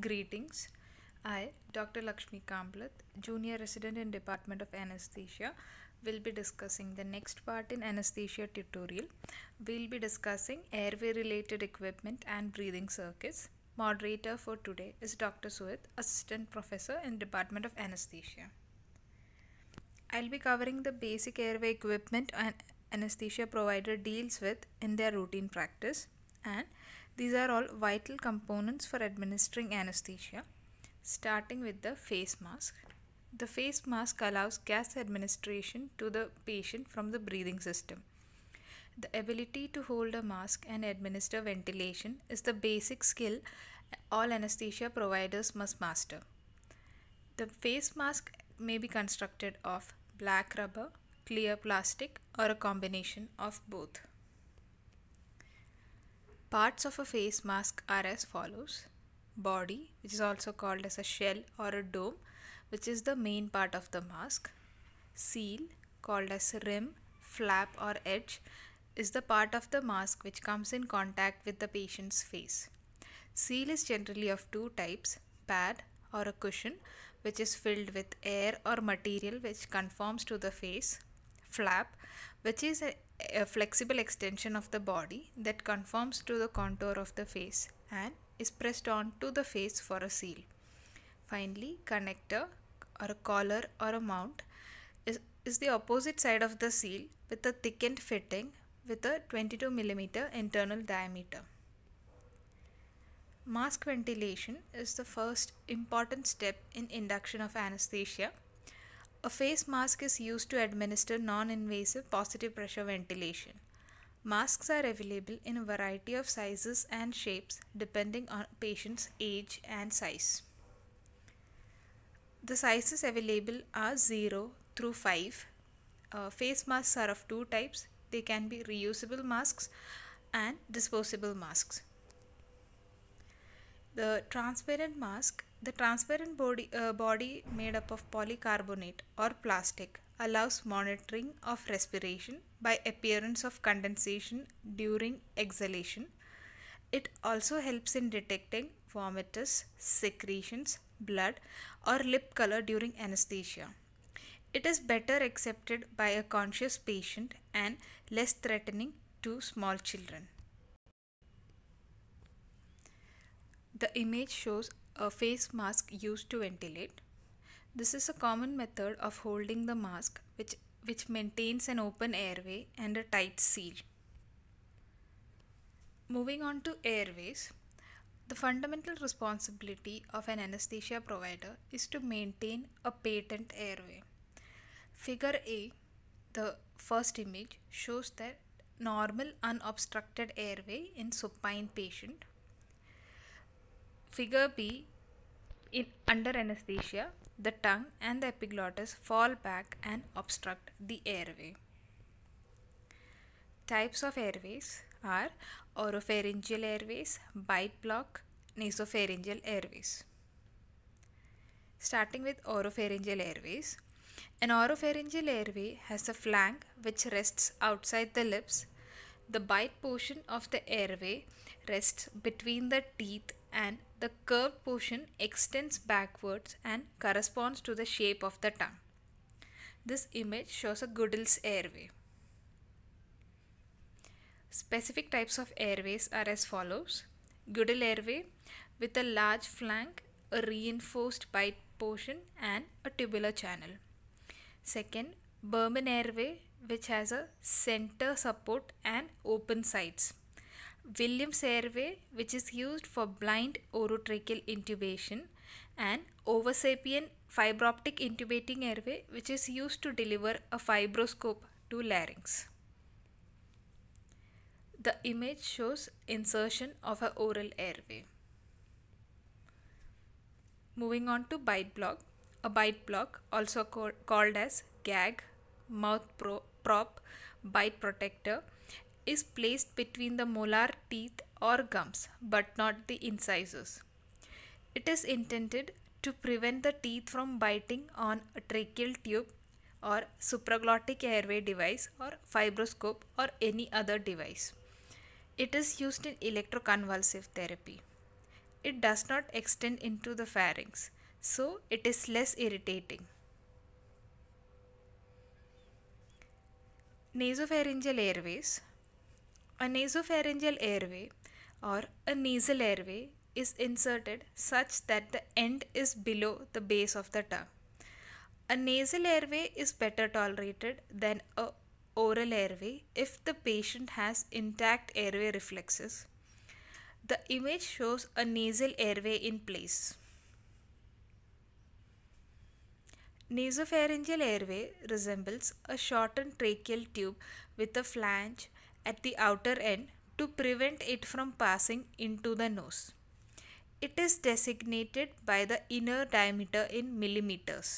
Greetings. I, Dr. Lakshmi Kamplath, Junior Resident in Department of Anesthesia, will be discussing the next part in anesthesia tutorial. We'll be discussing airway related equipment and breathing circuits. Moderator for today is Dr. Suet, Assistant Professor in Department of Anesthesia. I'll be covering the basic airway equipment an anesthesia provider deals with in their routine practice and these are all vital components for administering anesthesia, starting with the face mask. The face mask allows gas administration to the patient from the breathing system. The ability to hold a mask and administer ventilation is the basic skill all anesthesia providers must master. The face mask may be constructed of black rubber, clear plastic, or a combination of both. Parts of a face mask are as follows body, which is also called as a shell or a dome, which is the main part of the mask, seal, called as rim, flap, or edge, is the part of the mask which comes in contact with the patient's face. Seal is generally of two types pad or a cushion, which is filled with air or material which conforms to the face, flap, which is a flexible extension of the body that conforms to the contour of the face and is pressed onto the face for a seal. Finally, connector or a collar or a mount is, is the opposite side of the seal with a thickened fitting with a 22 mm internal diameter. Mask ventilation is the first important step in induction of anesthesia a face mask is used to administer non-invasive positive pressure ventilation. Masks are available in a variety of sizes and shapes depending on patient's age and size. The sizes available are 0 through 5. Uh, face masks are of two types. They can be reusable masks and disposable masks. The transparent mask the transparent body, uh, body made up of polycarbonate or plastic allows monitoring of respiration by appearance of condensation during exhalation. It also helps in detecting vomitus, secretions, blood or lip color during anesthesia. It is better accepted by a conscious patient and less threatening to small children. The image shows a face mask used to ventilate. This is a common method of holding the mask which, which maintains an open airway and a tight seal. Moving on to airways, the fundamental responsibility of an anesthesia provider is to maintain a patent airway. Figure A, the first image, shows that normal unobstructed airway in supine patient Figure B in under anesthesia, the tongue and the epiglottis fall back and obstruct the airway. Types of airways are oropharyngeal airways, bite block, nasopharyngeal airways. Starting with oropharyngeal airways, an oropharyngeal airway has a flank which rests outside the lips. The bite portion of the airway rests between the teeth and the curved portion extends backwards and corresponds to the shape of the tongue. This image shows a Goodell's airway. Specific types of airways are as follows. Goodell airway with a large flank, a reinforced bite portion and a tubular channel. Second, Berman airway which has a center support and open sides. Williams airway which is used for blind orotracheal intubation and ovosapien fibroptic intubating airway which is used to deliver a fibroscope to larynx. The image shows insertion of an oral airway. Moving on to bite block. A bite block also called as gag, mouth pro prop, bite protector is placed between the molar teeth or gums but not the incisors. It is intended to prevent the teeth from biting on a tracheal tube or supraglottic airway device or fibroscope or any other device. It is used in electroconvulsive therapy. It does not extend into the pharynx, so it is less irritating. Nasopharyngeal airways a nasopharyngeal airway or a nasal airway is inserted such that the end is below the base of the tongue. A nasal airway is better tolerated than a oral airway if the patient has intact airway reflexes. The image shows a nasal airway in place. Nasopharyngeal airway resembles a shortened tracheal tube with a flange at the outer end to prevent it from passing into the nose. It is designated by the inner diameter in millimeters.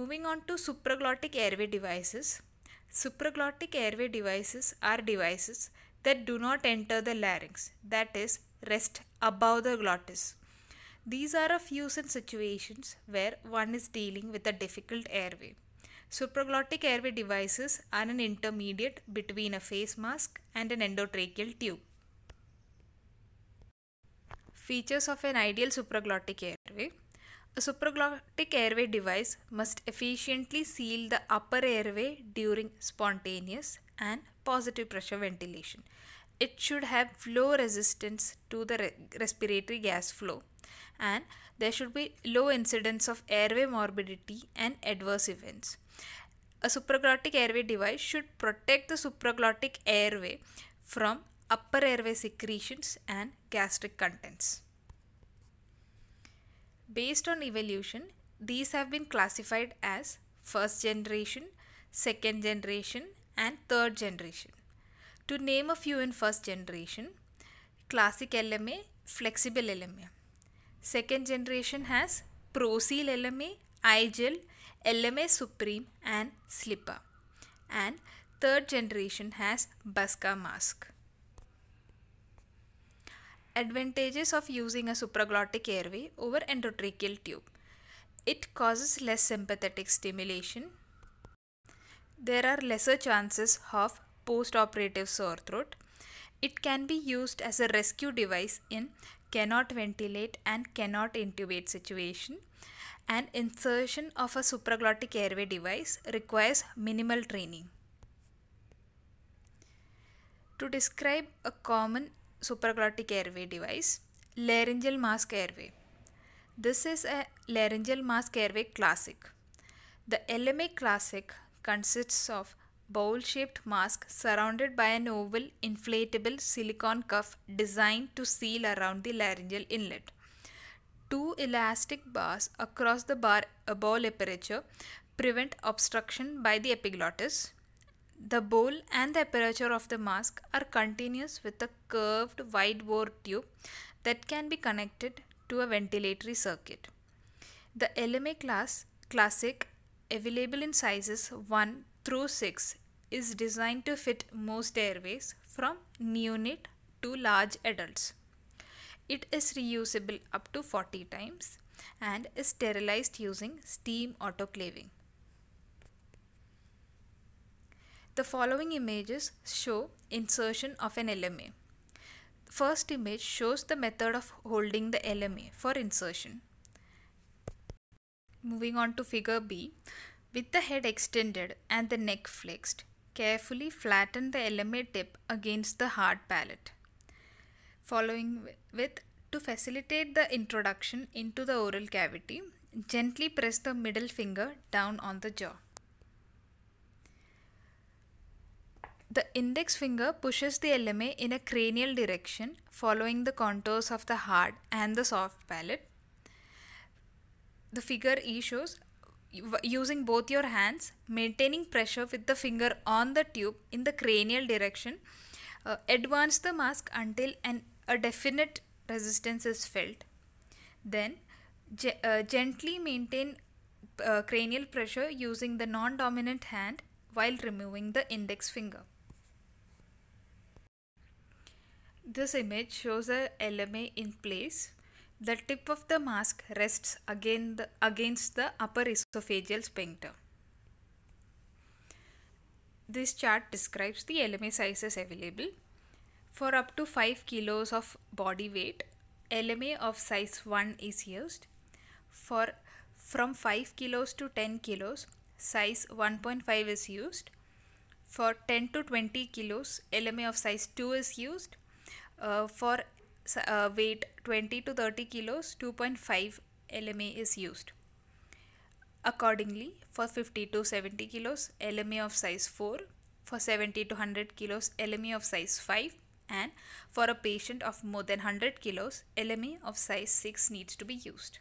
Moving on to supraglottic airway devices. Supraglottic airway devices are devices that do not enter the larynx, that is, rest above the glottis. These are of use in situations where one is dealing with a difficult airway. Supraglottic airway devices are an intermediate between a face mask and an endotracheal tube. Features of an ideal supraglottic airway A supraglottic airway device must efficiently seal the upper airway during spontaneous and positive pressure ventilation. It should have low resistance to the re respiratory gas flow and there should be low incidence of airway morbidity and adverse events a supraglottic airway device should protect the supraglottic airway from upper airway secretions and gastric contents. Based on evolution, these have been classified as first generation, second generation and third generation. To name a few in first generation, classic LMA, flexible LMA. Second generation has Procel LMA, IGEL LMA Supreme and Slipper. And third generation has Basca mask. Advantages of using a supraglottic airway over endotracheal tube. It causes less sympathetic stimulation. There are lesser chances of post-operative sore throat. It can be used as a rescue device in cannot ventilate and cannot intubate situation and insertion of a supraglottic airway device requires minimal training. To describe a common supraglottic airway device, laryngeal mask airway. This is a laryngeal mask airway classic. The LMA classic consists of bowl-shaped mask surrounded by an oval inflatable silicone cuff designed to seal around the laryngeal inlet two elastic bars across the bar above aperture prevent obstruction by the epiglottis. The bowl and the aperture of the mask are continuous with a curved wide bore tube that can be connected to a ventilatory circuit. The LMA class Classic available in sizes 1 through 6 is designed to fit most airways from neonate to large adults. It is reusable up to 40 times and is sterilized using steam autoclaving. The following images show insertion of an LMA. First image shows the method of holding the LMA for insertion. Moving on to figure B, with the head extended and the neck flexed, carefully flatten the LMA tip against the hard palate following with to facilitate the introduction into the oral cavity, gently press the middle finger down on the jaw. The index finger pushes the LMA in a cranial direction following the contours of the hard and the soft palate. The figure E shows using both your hands, maintaining pressure with the finger on the tube in the cranial direction. Uh, advance the mask until an a definite resistance is felt, then ge uh, gently maintain uh, cranial pressure using the non-dominant hand while removing the index finger. This image shows a LMA in place. The tip of the mask rests again the, against the upper esophageal sphincter. This chart describes the LMA sizes available for up to 5 kilos of body weight, LMA of size 1 is used. For from 5 kilos to 10 kilos, size 1.5 is used. For 10 to 20 kilos, LMA of size 2 is used. Uh, for uh, weight 20 to 30 kilos, 2.5 LMA is used. Accordingly, for 50 to 70 kilos, LMA of size 4. For 70 to 100 kilos, LMA of size 5 and for a patient of more than 100 kilos, LME of size 6 needs to be used.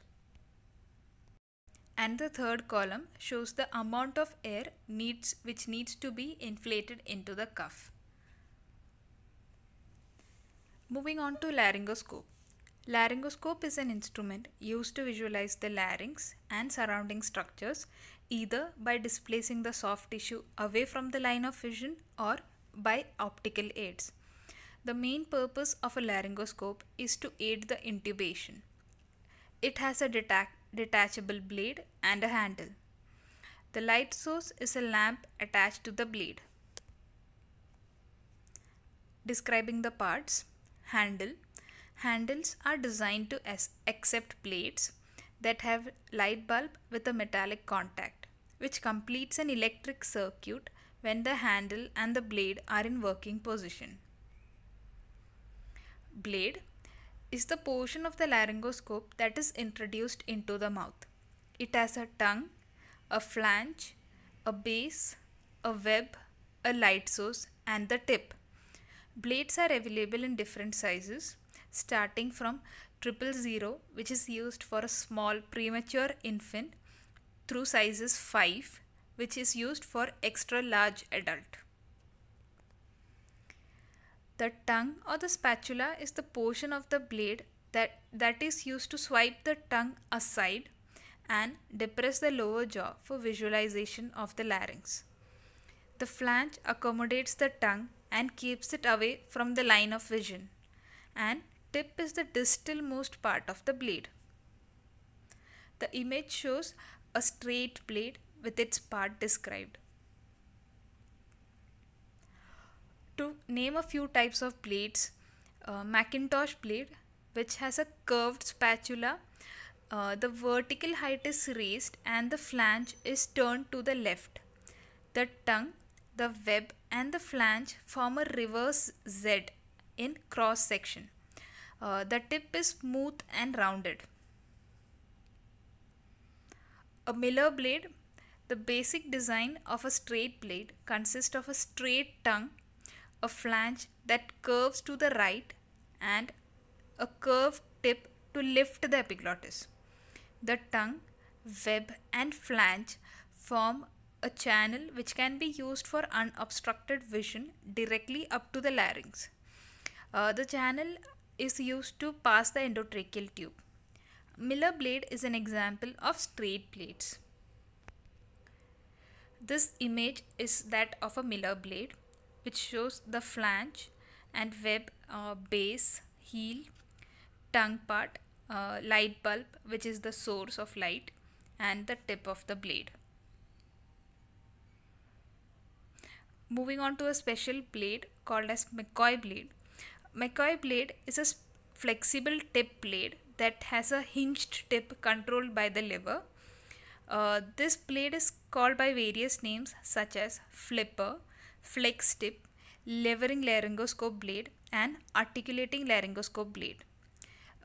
And the third column shows the amount of air needs which needs to be inflated into the cuff. Moving on to laryngoscope. Laryngoscope is an instrument used to visualize the larynx and surrounding structures either by displacing the soft tissue away from the line of vision or by optical aids. The main purpose of a laryngoscope is to aid the intubation. It has a detachable blade and a handle. The light source is a lamp attached to the blade. Describing the parts Handle Handles are designed to accept plates that have light bulb with a metallic contact, which completes an electric circuit when the handle and the blade are in working position blade is the portion of the laryngoscope that is introduced into the mouth. It has a tongue, a flange, a base, a web, a light source and the tip. Blades are available in different sizes starting from triple zero, which is used for a small premature infant through sizes 5 which is used for extra large adult. The tongue or the spatula is the portion of the blade that, that is used to swipe the tongue aside and depress the lower jaw for visualization of the larynx. The flange accommodates the tongue and keeps it away from the line of vision and tip is the distalmost part of the blade. The image shows a straight blade with its part described. to name a few types of blades, uh, Macintosh blade, which has a curved spatula, uh, the vertical height is raised and the flange is turned to the left. The tongue, the web and the flange form a reverse Z in cross section. Uh, the tip is smooth and rounded. A Miller blade, the basic design of a straight blade consists of a straight tongue a flange that curves to the right and a curved tip to lift the epiglottis. The tongue, web and flange form a channel which can be used for unobstructed vision directly up to the larynx. Uh, the channel is used to pass the endotracheal tube. Miller blade is an example of straight blades. This image is that of a Miller blade which shows the flange and web uh, base, heel, tongue part, uh, light bulb which is the source of light and the tip of the blade. Moving on to a special blade called as McCoy blade. McCoy blade is a flexible tip blade that has a hinged tip controlled by the lever. Uh, this blade is called by various names such as flipper, flex tip, levering laryngoscope blade and articulating laryngoscope blade.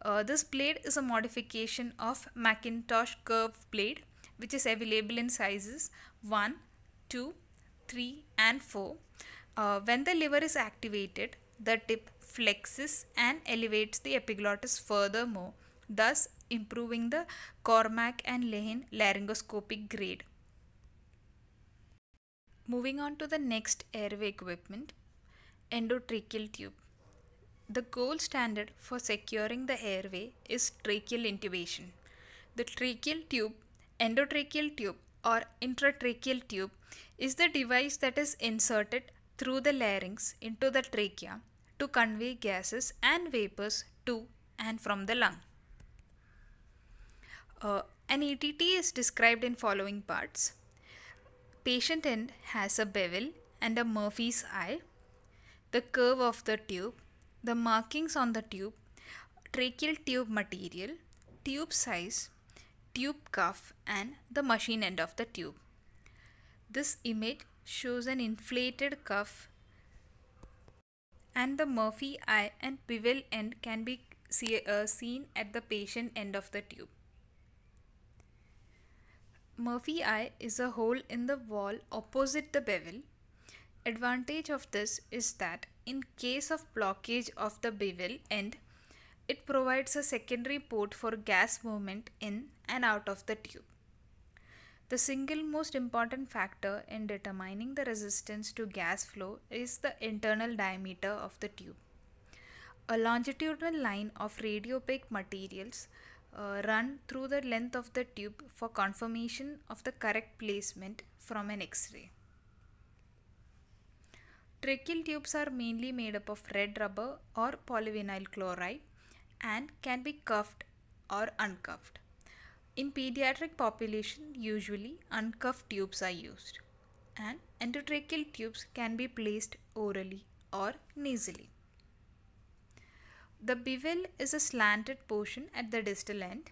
Uh, this blade is a modification of Macintosh curved blade which is available in sizes 1, 2, 3 and 4. Uh, when the liver is activated, the tip flexes and elevates the epiglottis furthermore, thus improving the Cormac and Lehane laryngoscopic grade. Moving on to the next airway equipment, endotracheal tube. The gold standard for securing the airway is tracheal intubation. The tracheal tube, endotracheal tube or intratracheal tube is the device that is inserted through the larynx into the trachea to convey gases and vapors to and from the lung. Uh, an ETT is described in following parts patient end has a bevel and a Murphy's eye, the curve of the tube, the markings on the tube, tracheal tube material, tube size, tube cuff and the machine end of the tube. This image shows an inflated cuff and the Murphy eye and bevel end can be see, uh, seen at the patient end of the tube. Murphy eye is a hole in the wall opposite the bevel. Advantage of this is that in case of blockage of the bevel end, it provides a secondary port for gas movement in and out of the tube. The single most important factor in determining the resistance to gas flow is the internal diameter of the tube. A longitudinal line of radiopaque materials uh, run through the length of the tube for confirmation of the correct placement from an X-ray. Tracheal tubes are mainly made up of red rubber or polyvinyl chloride and can be cuffed or uncuffed. In pediatric population, usually uncuffed tubes are used and endotracheal tubes can be placed orally or nasally. The bevel is a slanted portion at the distal end.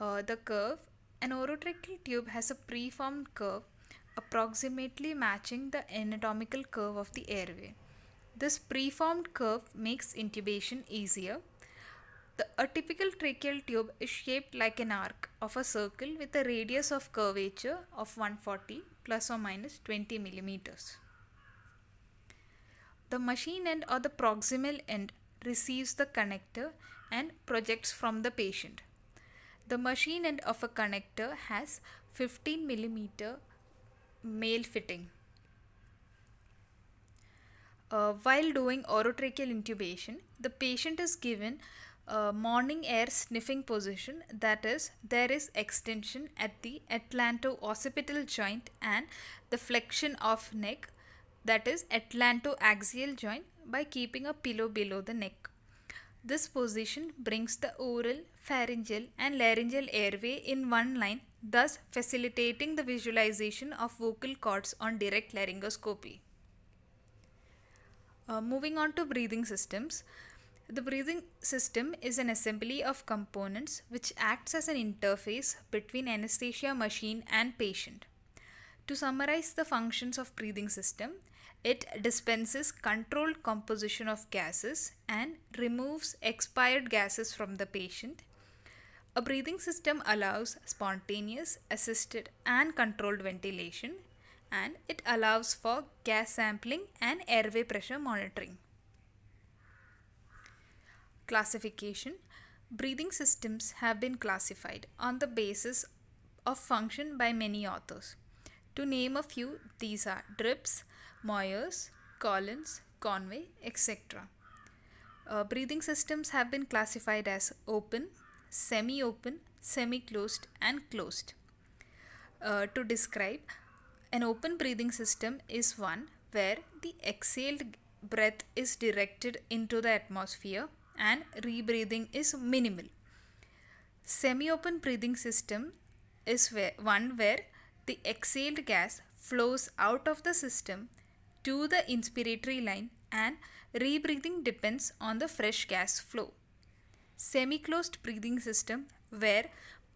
Uh, the curve, an orotracheal tube has a preformed curve approximately matching the anatomical curve of the airway. This preformed curve makes intubation easier. The, a typical tracheal tube is shaped like an arc of a circle with a radius of curvature of 140 plus or minus 20 millimeters. The machine end or the proximal end receives the connector and projects from the patient. The machine end of a connector has 15 mm male fitting. Uh, while doing orotracheal intubation, the patient is given a morning air sniffing position that is there is extension at the atlanto-occipital joint and the flexion of neck that is atlanto-axial joint by keeping a pillow below the neck. This position brings the oral, pharyngeal and laryngeal airway in one line thus facilitating the visualization of vocal cords on direct laryngoscopy. Uh, moving on to breathing systems. The breathing system is an assembly of components which acts as an interface between anesthesia machine and patient. To summarize the functions of breathing system, it dispenses controlled composition of gases and removes expired gases from the patient. A breathing system allows spontaneous, assisted and controlled ventilation and it allows for gas sampling and airway pressure monitoring. Classification Breathing systems have been classified on the basis of function by many authors. To name a few, these are drips, Moyers, Collins, Conway, etc. Uh, breathing systems have been classified as open, semi-open, semi-closed and closed. Uh, to describe, an open breathing system is one where the exhaled breath is directed into the atmosphere and rebreathing is minimal. Semi-open breathing system is where, one where the exhaled gas flows out of the system to the inspiratory line and rebreathing depends on the fresh gas flow. Semi-closed breathing system where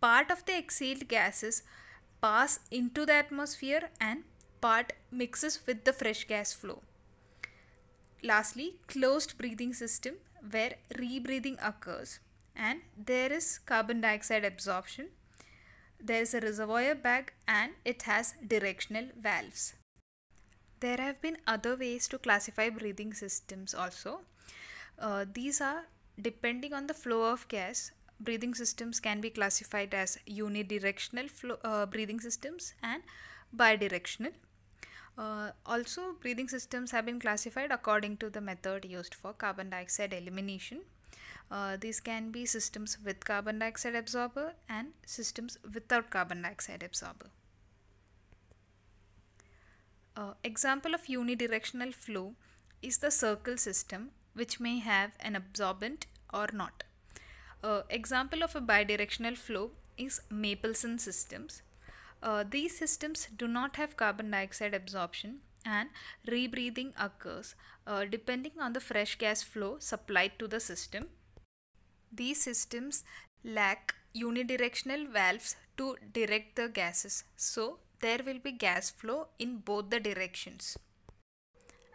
part of the exhaled gases pass into the atmosphere and part mixes with the fresh gas flow. Lastly, closed breathing system where rebreathing occurs and there is carbon dioxide absorption. There is a reservoir bag and it has directional valves. There have been other ways to classify breathing systems also. Uh, these are depending on the flow of gas. Breathing systems can be classified as unidirectional flow, uh, breathing systems and bidirectional. Uh, also, breathing systems have been classified according to the method used for carbon dioxide elimination. Uh, these can be systems with carbon dioxide absorber and systems without carbon dioxide absorber. Uh, example of unidirectional flow is the circle system which may have an absorbent or not. Uh, example of a bidirectional flow is Mapleson systems. Uh, these systems do not have carbon dioxide absorption and rebreathing occurs uh, depending on the fresh gas flow supplied to the system. These systems lack unidirectional valves to direct the gases so there will be gas flow in both the directions.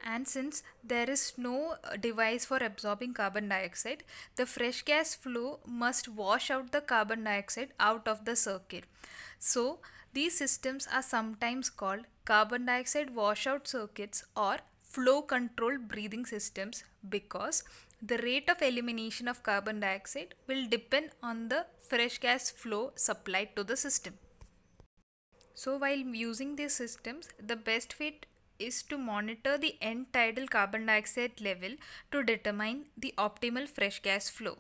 And since there is no uh, device for absorbing carbon dioxide, the fresh gas flow must wash out the carbon dioxide out of the circuit. So, these systems are sometimes called carbon dioxide washout circuits or flow controlled breathing systems because the rate of elimination of carbon dioxide will depend on the fresh gas flow supplied to the system. So while using these systems, the best fit is to monitor the end tidal carbon dioxide level to determine the optimal fresh gas flow.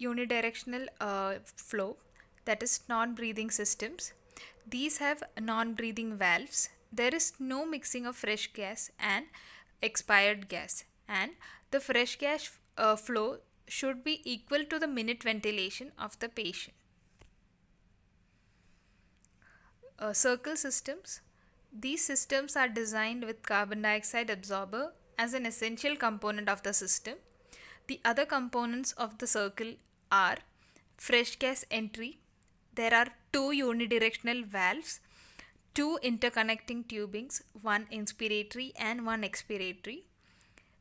Unidirectional uh, flow, that is non-breathing systems. These have non-breathing valves. There is no mixing of fresh gas and expired gas and the fresh gas uh, flow should be equal to the minute ventilation of the patient. uh, circle systems. These systems are designed with carbon dioxide absorber as an essential component of the system. The other components of the circle are fresh gas entry. There are two unidirectional valves, two interconnecting tubings, one inspiratory and one expiratory,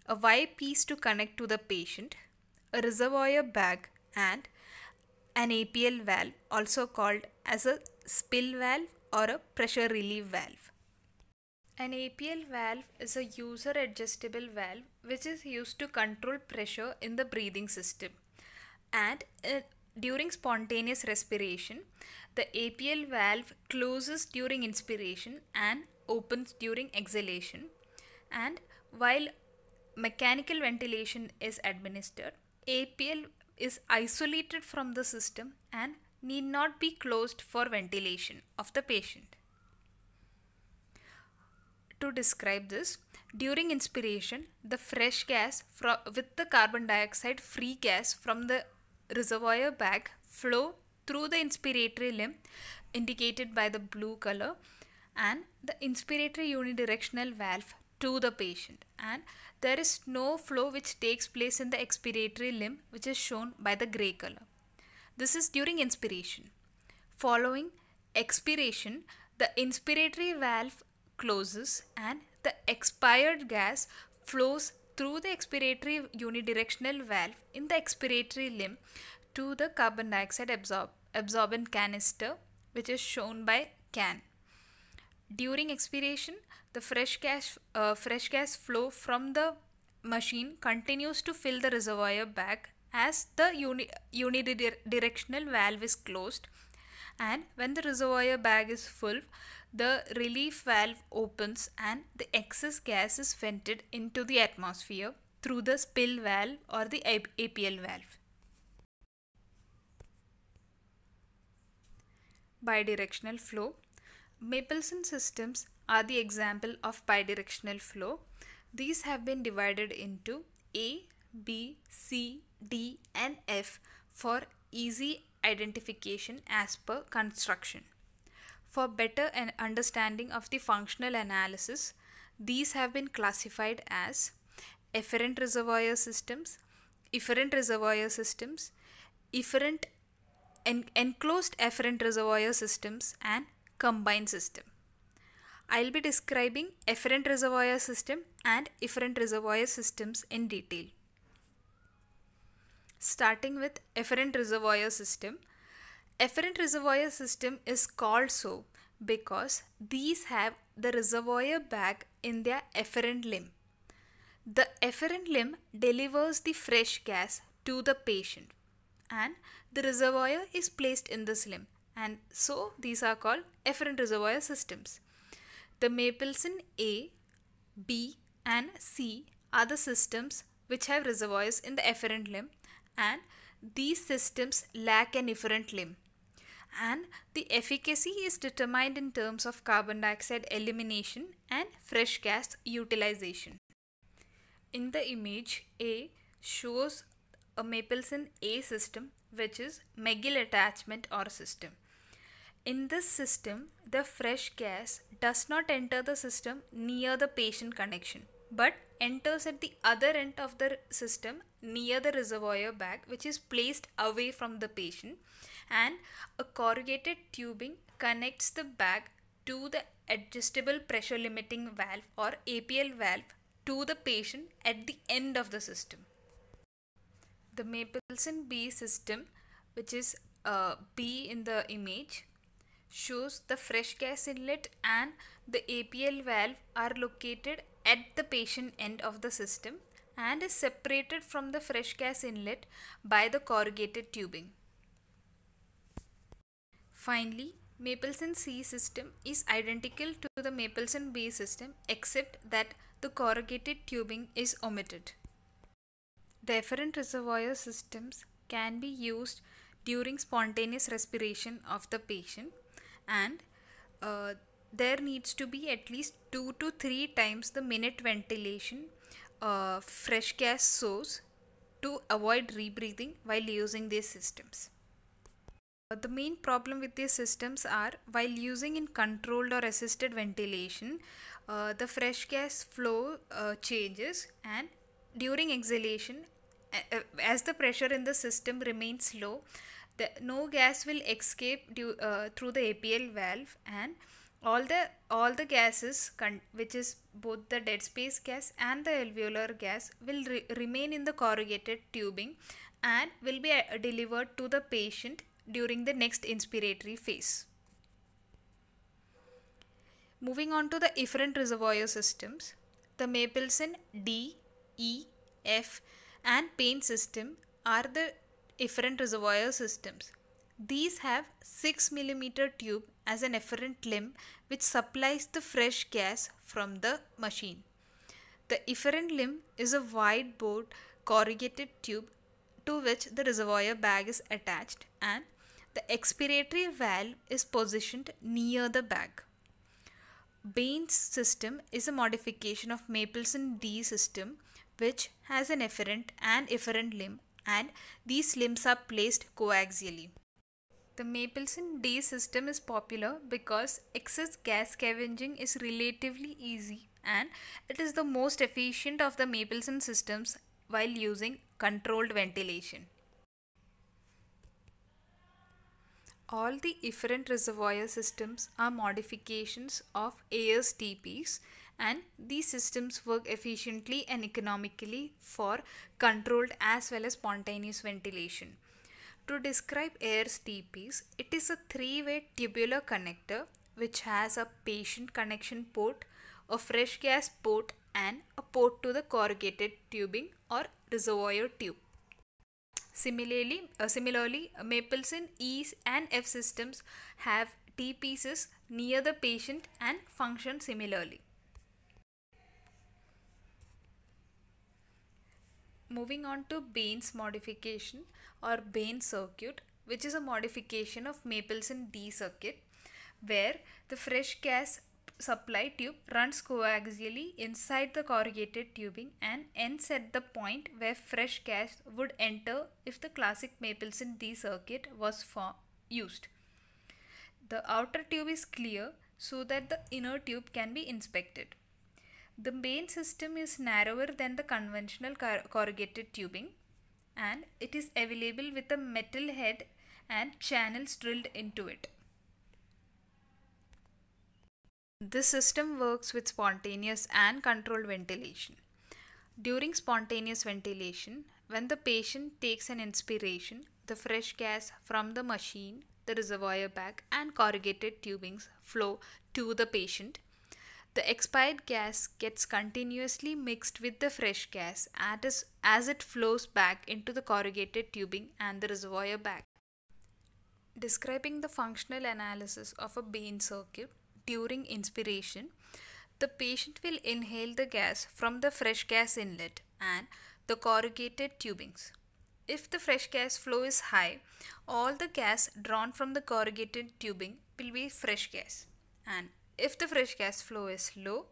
a wire piece to connect to the patient, a reservoir bag and an APL valve also called as a spill valve or a pressure relief valve. An APL valve is a user adjustable valve which is used to control pressure in the breathing system. And uh, during spontaneous respiration, the APL valve closes during inspiration and opens during exhalation. And while mechanical ventilation is administered, APL is isolated from the system and need not be closed for ventilation of the patient. To describe this, during inspiration, the fresh gas with the carbon dioxide free gas from the reservoir bag flow through the inspiratory limb indicated by the blue color and the inspiratory unidirectional valve to the patient and there is no flow which takes place in the expiratory limb which is shown by the gray color. This is during inspiration. Following expiration, the inspiratory valve closes and the expired gas flows through the expiratory unidirectional valve in the expiratory limb to the carbon dioxide absorb absorbent canister which is shown by can. During expiration, the fresh gas, uh, fresh gas flow from the machine continues to fill the reservoir back as the uni unidirectional valve is closed and when the reservoir bag is full the relief valve opens and the excess gas is vented into the atmosphere through the spill valve or the APL valve. Bidirectional flow. Mapleson systems are the example of bidirectional flow. These have been divided into A, B, C, D, and F for easy identification as per construction. For better understanding of the functional analysis, these have been classified as efferent reservoir systems, efferent reservoir systems, efferent en enclosed efferent reservoir systems and combined system. I'll be describing efferent reservoir system and efferent reservoir systems in detail starting with efferent reservoir system. Efferent reservoir system is called so because these have the reservoir bag in their efferent limb. The efferent limb delivers the fresh gas to the patient and the reservoir is placed in this limb and so these are called efferent reservoir systems. The Mapleson A, B and C are the systems which have reservoirs in the efferent limb and these systems lack an efferent limb. And the efficacy is determined in terms of carbon dioxide elimination and fresh gas utilization. In the image, A shows a Mapleson A system which is megill attachment or system. In this system, the fresh gas does not enter the system near the patient connection but enters at the other end of the system near the reservoir bag, which is placed away from the patient, and a corrugated tubing connects the bag to the adjustable pressure limiting valve or APL valve to the patient at the end of the system. The Mapleson B system, which is uh, B in the image, shows the fresh gas inlet and the APL valve are located at the patient end of the system and is separated from the fresh gas inlet by the corrugated tubing. Finally, Mapleson C system is identical to the Mapleson B system except that the corrugated tubing is omitted. The reservoir systems can be used during spontaneous respiration of the patient and uh, there needs to be at least two to three times the minute ventilation uh, fresh gas source to avoid rebreathing while using these systems. Uh, the main problem with these systems are while using in controlled or assisted ventilation, uh, the fresh gas flow uh, changes and during exhalation, as the pressure in the system remains low, the, no gas will escape due, uh, through the APL valve and all the all the gases which is both the dead space gas and the alveolar gas will re remain in the corrugated tubing and will be uh, delivered to the patient during the next inspiratory phase moving on to the efferent reservoir systems the mapleson d e f and pain system are the efferent reservoir systems these have 6 mm tube as an efferent limb which supplies the fresh gas from the machine. The efferent limb is a wide bore corrugated tube to which the reservoir bag is attached and the expiratory valve is positioned near the bag. Bain's system is a modification of Mapleson D system which has an efferent and efferent limb and these limbs are placed coaxially. The Mapleson D system is popular because excess gas scavenging is relatively easy and it is the most efficient of the Mapleson systems while using controlled ventilation. All the efferent reservoir systems are modifications of ASTPs and these systems work efficiently and economically for controlled as well as spontaneous ventilation. To describe AIR's TPs, it is a three-way tubular connector which has a patient connection port, a fresh gas port and a port to the corrugated tubing or reservoir tube. Similarly, uh, similarly Mapleson E and F systems have T pieces near the patient and function similarly. Moving on to Bain's modification or Bain circuit which is a modification of Mapleson D circuit where the fresh gas supply tube runs coaxially inside the corrugated tubing and ends at the point where fresh gas would enter if the classic Mapleson D circuit was used. The outer tube is clear so that the inner tube can be inspected. The main system is narrower than the conventional corrugated tubing and it is available with a metal head and channels drilled into it. This system works with spontaneous and controlled ventilation. During spontaneous ventilation, when the patient takes an inspiration, the fresh gas from the machine, the reservoir bag and corrugated tubings flow to the patient the expired gas gets continuously mixed with the fresh gas as, as it flows back into the corrugated tubing and the reservoir bag. Describing the functional analysis of a Bain circuit during inspiration, the patient will inhale the gas from the fresh gas inlet and the corrugated tubings. If the fresh gas flow is high, all the gas drawn from the corrugated tubing will be fresh gas and if the fresh gas flow is low,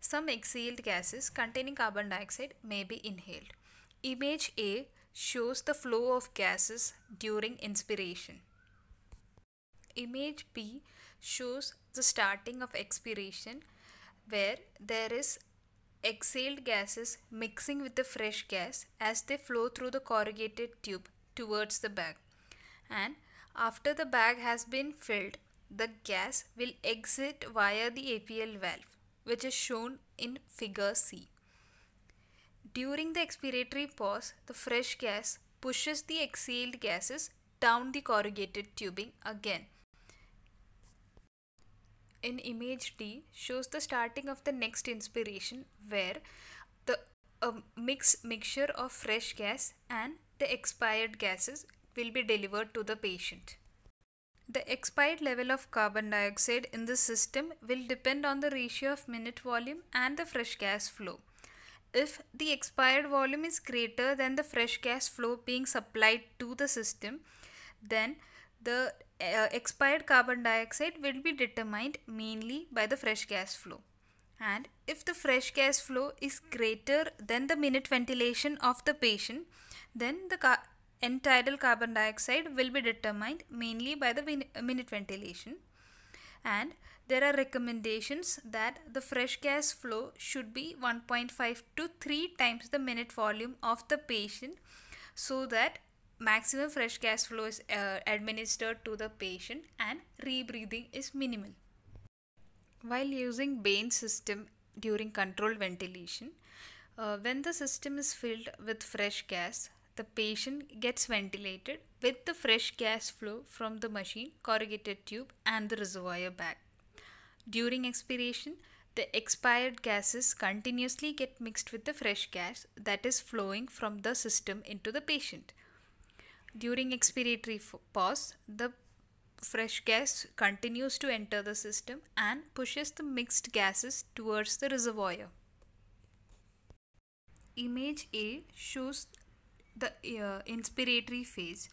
some exhaled gases containing carbon dioxide may be inhaled. Image A shows the flow of gases during inspiration. Image B shows the starting of expiration where there is exhaled gases mixing with the fresh gas as they flow through the corrugated tube towards the bag. And after the bag has been filled, the gas will exit via the APL valve which is shown in figure C. During the expiratory pause, the fresh gas pushes the exhaled gases down the corrugated tubing again. In image D shows the starting of the next inspiration where the a mix mixture of fresh gas and the expired gases will be delivered to the patient. The expired level of carbon dioxide in the system will depend on the ratio of minute volume and the fresh gas flow. If the expired volume is greater than the fresh gas flow being supplied to the system, then the uh, expired carbon dioxide will be determined mainly by the fresh gas flow. And if the fresh gas flow is greater than the minute ventilation of the patient, then the Entitled carbon dioxide will be determined mainly by the minute ventilation and there are recommendations that the fresh gas flow should be 1.5 to 3 times the minute volume of the patient so that maximum fresh gas flow is uh, administered to the patient and rebreathing is minimal. While using Bain system during controlled ventilation, uh, when the system is filled with fresh gas, the patient gets ventilated with the fresh gas flow from the machine, corrugated tube and the reservoir bag. During expiration, the expired gases continuously get mixed with the fresh gas that is flowing from the system into the patient. During expiratory pause, the fresh gas continues to enter the system and pushes the mixed gases towards the reservoir. Image A shows the uh, inspiratory phase.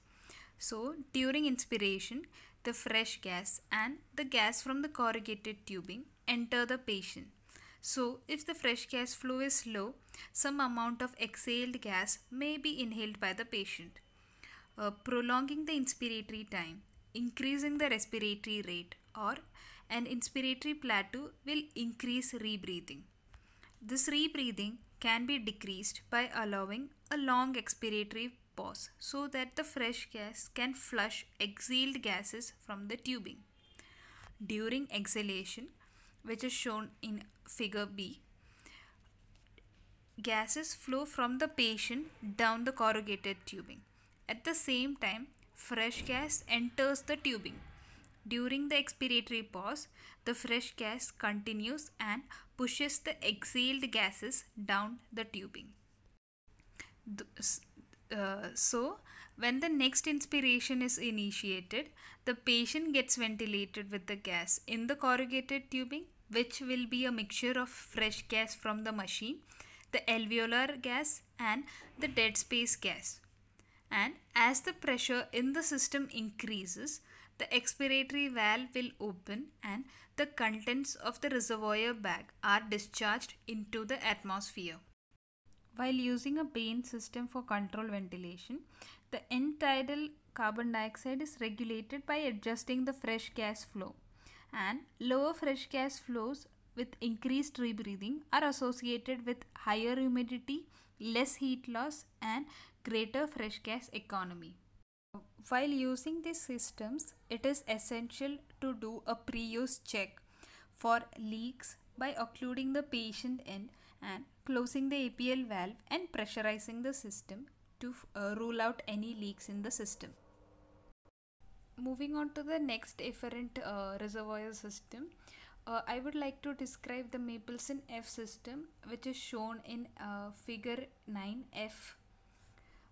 So during inspiration, the fresh gas and the gas from the corrugated tubing enter the patient. So if the fresh gas flow is low, some amount of exhaled gas may be inhaled by the patient, uh, prolonging the inspiratory time, increasing the respiratory rate or an inspiratory plateau will increase rebreathing. This rebreathing can be decreased by allowing a long expiratory pause so that the fresh gas can flush exhaled gases from the tubing. During exhalation, which is shown in figure B, gases flow from the patient down the corrugated tubing. At the same time, fresh gas enters the tubing. During the expiratory pause, the fresh gas continues and pushes the exhaled gases down the tubing. Uh, so, when the next inspiration is initiated, the patient gets ventilated with the gas in the corrugated tubing, which will be a mixture of fresh gas from the machine, the alveolar gas, and the dead space gas. And as the pressure in the system increases, the expiratory valve will open and the contents of the reservoir bag are discharged into the atmosphere. While using a Bain system for control ventilation, the entidal carbon dioxide is regulated by adjusting the fresh gas flow and lower fresh gas flows with increased rebreathing are associated with higher humidity, less heat loss and greater fresh gas economy. While using these systems, it is essential to do a pre-use check for leaks by occluding the patient end and closing the APL valve and pressurizing the system to uh, rule out any leaks in the system. Moving on to the next efferent uh, reservoir system, uh, I would like to describe the Mapleson F system which is shown in uh, figure 9F.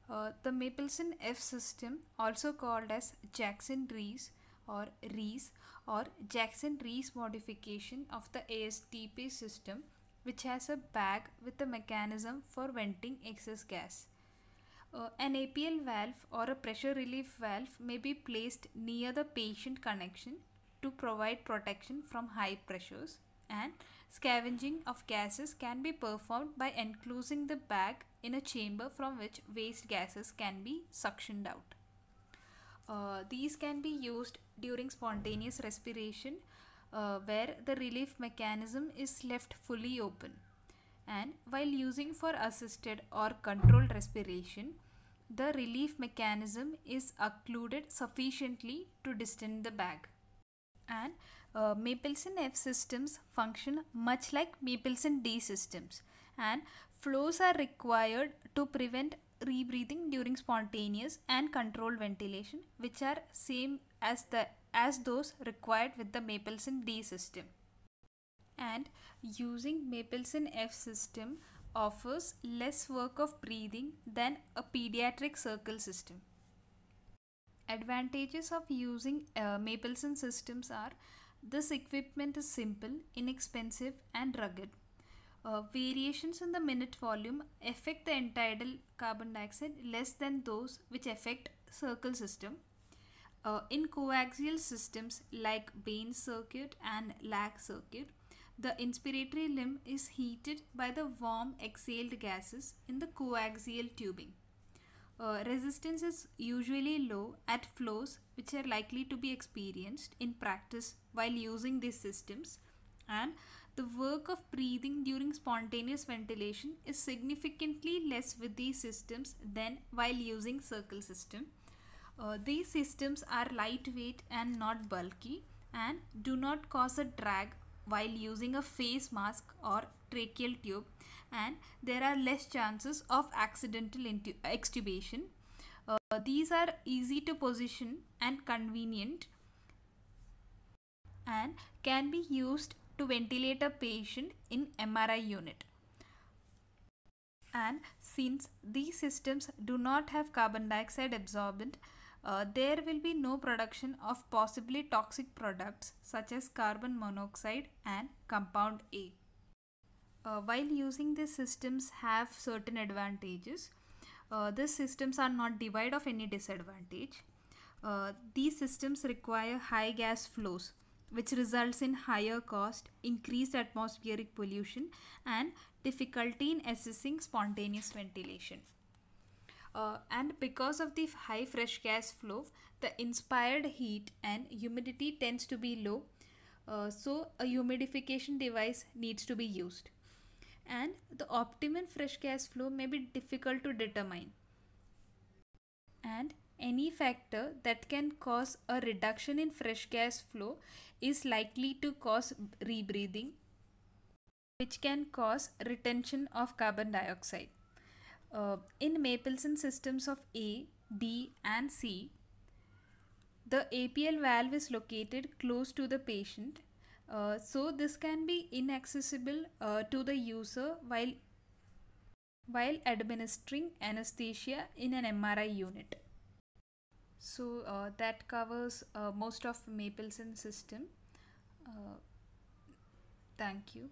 Uh, the Mapleson F system also called as Jackson-Rees or Rees or Jackson-Rees modification of the ASTP system which has a bag with a mechanism for venting excess gas. Uh, an APL valve or a pressure relief valve may be placed near the patient connection to provide protection from high pressures and scavenging of gases can be performed by enclosing the bag in a chamber from which waste gases can be suctioned out. Uh, these can be used during spontaneous respiration uh, where the relief mechanism is left fully open. And while using for assisted or controlled respiration, the relief mechanism is occluded sufficiently to distend the bag. And uh, Mapleson F systems function much like Mapleson D systems and flows are required to prevent rebreathing during spontaneous and controlled ventilation which are same as, the, as those required with the Mapleson D system. And using Mapleson F system offers less work of breathing than a pediatric circle system. Advantages of using uh, Mapleson systems are this equipment is simple, inexpensive and rugged. Uh, variations in the minute volume affect the entitled carbon dioxide less than those which affect circle system uh, in coaxial systems like Bain circuit and Lack circuit, the inspiratory limb is heated by the warm exhaled gases in the coaxial tubing. Uh, resistance is usually low at flows which are likely to be experienced in practice while using these systems and the work of breathing during spontaneous ventilation is significantly less with these systems than while using circle system uh, these systems are lightweight and not bulky and do not cause a drag while using a face mask or tracheal tube and there are less chances of accidental extubation. Uh, these are easy to position and convenient and can be used to ventilate a patient in MRI unit. And since these systems do not have carbon dioxide absorbent, uh, there will be no production of possibly toxic products such as carbon monoxide and compound A. Uh, while using these systems have certain advantages. Uh, these systems are not devoid of any disadvantage. Uh, these systems require high gas flows which results in higher cost, increased atmospheric pollution and difficulty in assessing spontaneous ventilation. Uh, and because of the high fresh gas flow, the inspired heat and humidity tends to be low. Uh, so a humidification device needs to be used. And the optimum fresh gas flow may be difficult to determine. And any factor that can cause a reduction in fresh gas flow is likely to cause rebreathing, which can cause retention of carbon dioxide uh, in Mapleson systems of A, B and C, the APL valve is located close to the patient. Uh, so this can be inaccessible uh, to the user while, while administering anesthesia in an MRI unit. So uh, that covers uh, most of Mapleson system. Uh, thank you.